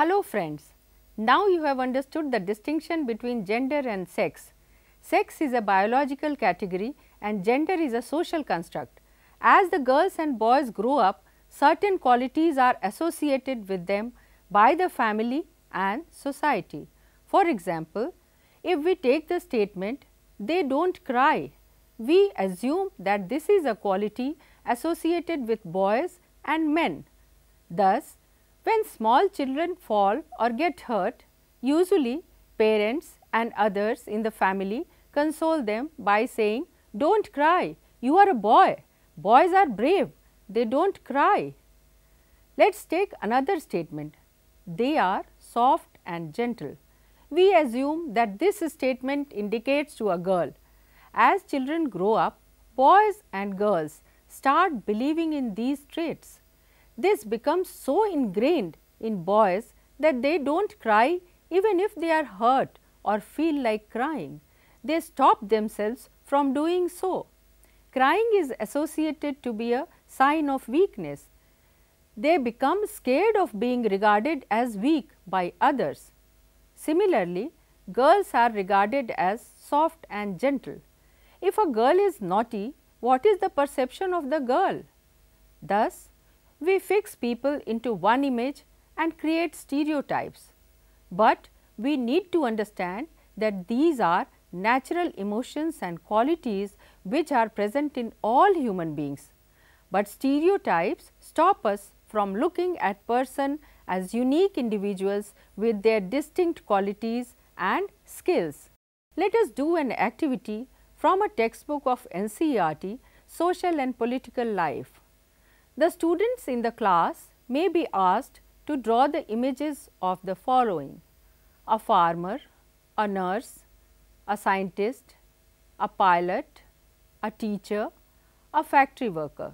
Hello friends, now you have understood the distinction between gender and sex. Sex is a biological category and gender is a social construct. As the girls and boys grow up, certain qualities are associated with them by the family and society. For example, if we take the statement, they do not cry, we assume that this is a quality associated with boys and men. Thus, when small children fall or get hurt, usually parents and others in the family console them by saying, don't cry, you are a boy, boys are brave, they don't cry. Let us take another statement, they are soft and gentle. We assume that this statement indicates to a girl. As children grow up, boys and girls start believing in these traits. This becomes so ingrained in boys that they do not cry even if they are hurt or feel like crying. They stop themselves from doing so. Crying is associated to be a sign of weakness. They become scared of being regarded as weak by others. Similarly, girls are regarded as soft and gentle. If a girl is naughty, what is the perception of the girl? Thus, we fix people into one image and create stereotypes, but we need to understand that these are natural emotions and qualities which are present in all human beings. But stereotypes stop us from looking at person as unique individuals with their distinct qualities and skills. Let us do an activity from a textbook of NCERT, Social and Political Life. The students in the class may be asked to draw the images of the following a farmer, a nurse, a scientist, a pilot, a teacher, a factory worker.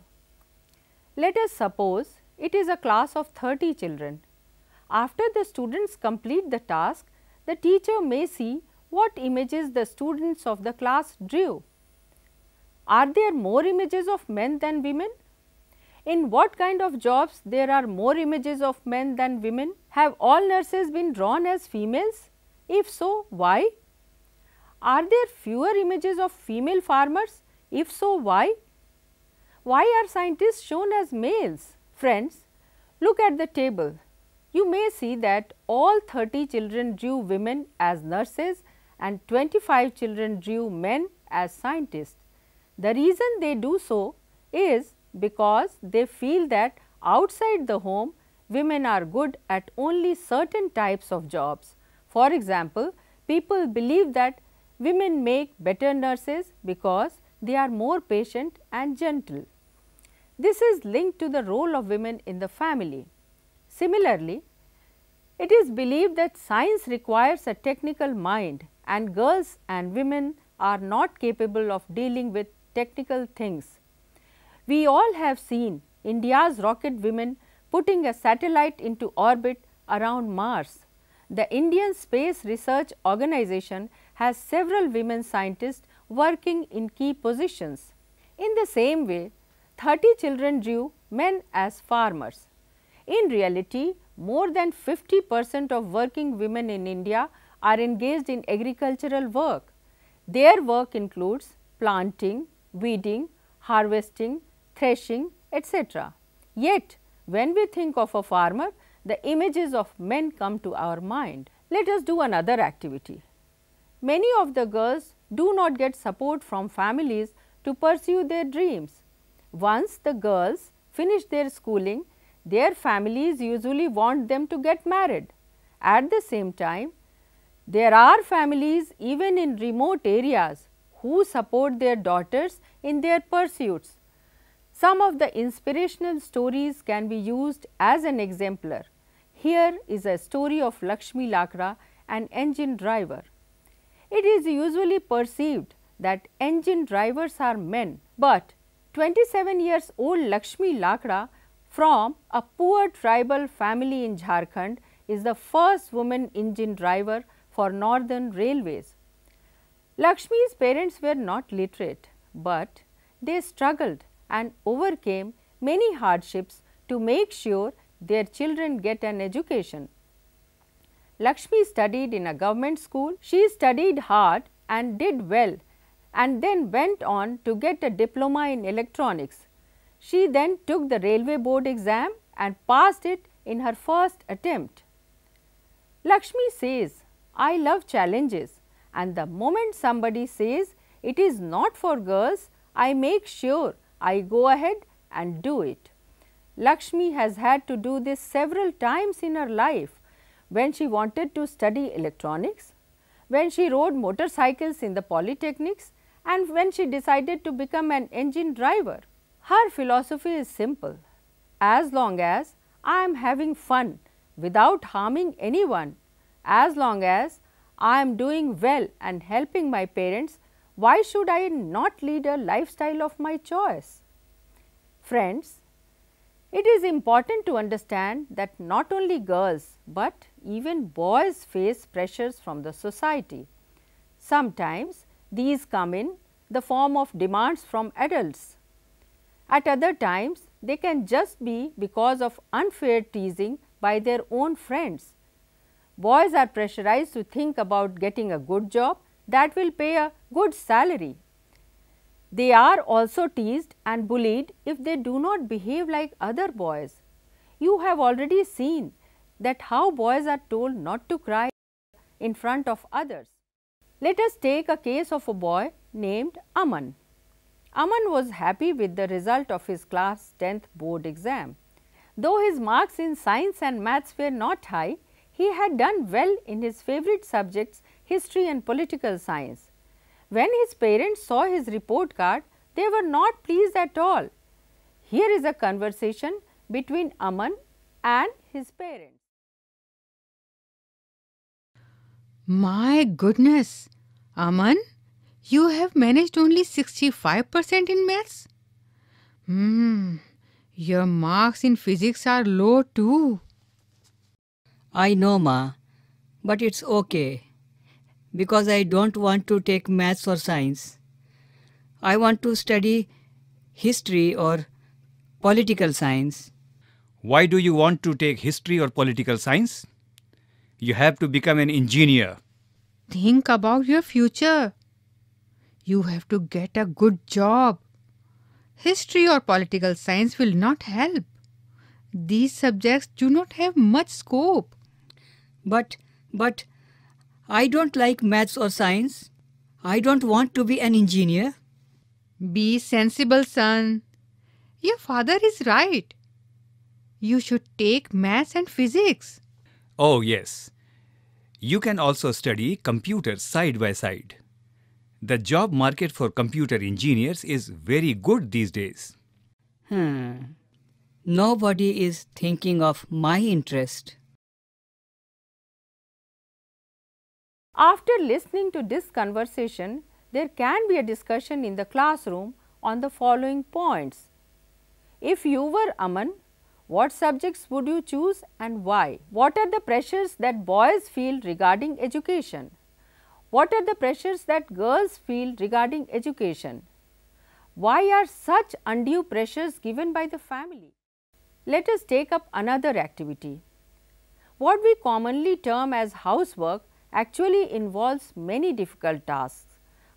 Let us suppose it is a class of 30 children. After the students complete the task, the teacher may see what images the students of the class drew. Are there more images of men than women? In what kind of jobs there are more images of men than women? Have all nurses been drawn as females? If so, why? Are there fewer images of female farmers? If so, why? Why are scientists shown as males? Friends, look at the table. You may see that all 30 children drew women as nurses and 25 children drew men as scientists. The reason they do so is because they feel that outside the home, women are good at only certain types of jobs. For example, people believe that women make better nurses because they are more patient and gentle. This is linked to the role of women in the family. Similarly, it is believed that science requires a technical mind and girls and women are not capable of dealing with technical things we all have seen India's rocket women putting a satellite into orbit around Mars. The Indian Space Research Organization has several women scientists working in key positions. In the same way, 30 children drew men as farmers. In reality, more than 50 percent of working women in India are engaged in agricultural work. Their work includes planting, weeding, harvesting, threshing, etc. Yet, when we think of a farmer, the images of men come to our mind. Let us do another activity. Many of the girls do not get support from families to pursue their dreams. Once the girls finish their schooling, their families usually want them to get married. At the same time, there are families even in remote areas who support their daughters in their pursuits some of the inspirational stories can be used as an exemplar. Here is a story of Lakshmi Lakra, an engine driver. It is usually perceived that engine drivers are men, but 27 years old Lakshmi Lakra from a poor tribal family in Jharkhand is the first woman engine driver for northern railways. Lakshmi's parents were not literate, but they struggled and overcame many hardships to make sure their children get an education. Lakshmi studied in a government school. She studied hard and did well and then went on to get a diploma in electronics. She then took the railway board exam and passed it in her first attempt. Lakshmi says, I love challenges and the moment somebody says it is not for girls, I make sure I go ahead and do it. Lakshmi has had to do this several times in her life when she wanted to study electronics, when she rode motorcycles in the polytechnics and when she decided to become an engine driver. Her philosophy is simple. As long as I am having fun without harming anyone, as long as I am doing well and helping my parents, why should I not lead a lifestyle of my choice? Friends, it is important to understand that not only girls, but even boys face pressures from the society. Sometimes these come in the form of demands from adults. At other times, they can just be because of unfair teasing by their own friends. Boys are pressurized to think about getting a good job that will pay a good salary. They are also teased and bullied if they do not behave like other boys. You have already seen that how boys are told not to cry in front of others. Let us take a case of a boy named Aman. Aman was happy with the result of his class 10th board exam. Though his marks in science and maths were not high, he had done well in his favorite subjects history and political science. When his parents saw his report card, they were not pleased at all. Here is a conversation between Aman and his parents. My goodness, Aman, you have managed only 65% in maths? Hmm, your marks in physics are low too. I know, Ma, but it's okay because I don't want to take maths or science. I want to study history or political science. Why do you want to take history or political science? You have to become an engineer. Think about your future. You have to get a good job. History or political science will not help. These subjects do not have much scope. But, but I don't like maths or science. I don't want to be an engineer. Be sensible, son. Your father is right. You should take maths and physics. Oh, yes. You can also study computers side by side. The job market for computer engineers is very good these days. Hmm. Nobody is thinking of my interest. After listening to this conversation, there can be a discussion in the classroom on the following points. If you were Aman, what subjects would you choose and why? What are the pressures that boys feel regarding education? What are the pressures that girls feel regarding education? Why are such undue pressures given by the family? Let us take up another activity. What we commonly term as housework actually involves many difficult tasks.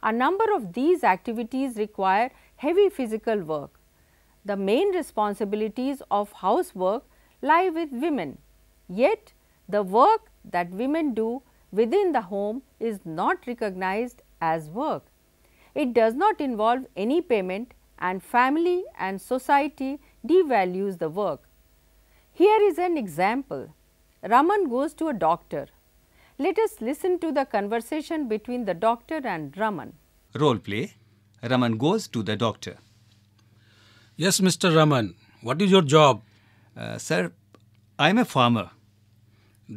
A number of these activities require heavy physical work. The main responsibilities of housework lie with women, yet the work that women do within the home is not recognized as work. It does not involve any payment and family and society devalues the work. Here is an example. Raman goes to a doctor let us listen to the conversation between the doctor and Raman. Role play. Raman goes to the doctor. Yes, Mr. Raman. What is your job? Uh, sir, I am a farmer.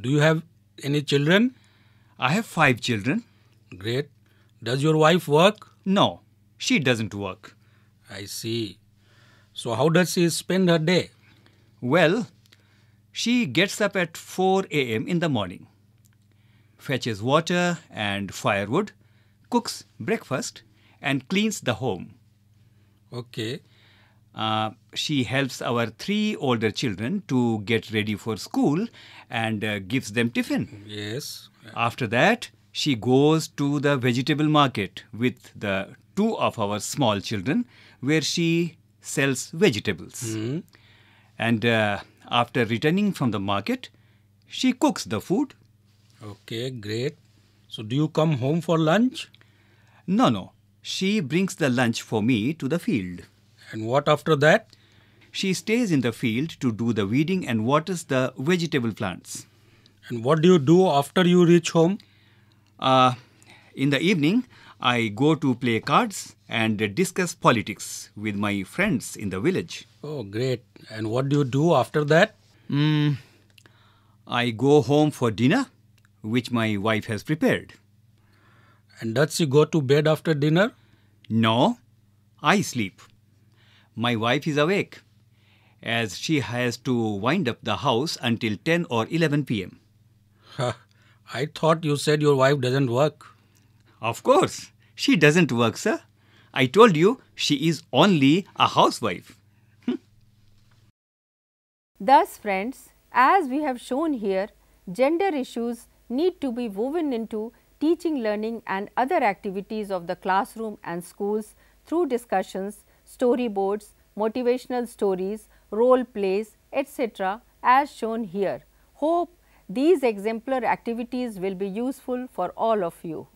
Do you have any children? I have five children. Great. Does your wife work? No, she doesn't work. I see. So, how does she spend her day? Well, she gets up at 4 a.m. in the morning fetches water and firewood, cooks breakfast, and cleans the home. Okay. Uh, she helps our three older children to get ready for school and uh, gives them tiffin. Yes. After that, she goes to the vegetable market with the two of our small children where she sells vegetables. Mm. And uh, after returning from the market, she cooks the food Okay, great. So, do you come home for lunch? No, no. She brings the lunch for me to the field. And what after that? She stays in the field to do the weeding and waters the vegetable plants. And what do you do after you reach home? Uh, in the evening, I go to play cards and discuss politics with my friends in the village. Oh, great. And what do you do after that? Mm, I go home for dinner which my wife has prepared. And does she go to bed after dinner? No, I sleep. My wife is awake, as she has to wind up the house until 10 or 11 pm. I thought you said your wife doesn't work. Of course, she doesn't work, sir. I told you she is only a housewife. Hmm. Thus, friends, as we have shown here, gender issues need to be woven into teaching, learning and other activities of the classroom and schools through discussions, storyboards, motivational stories, role plays, etc. as shown here. Hope these exemplar activities will be useful for all of you.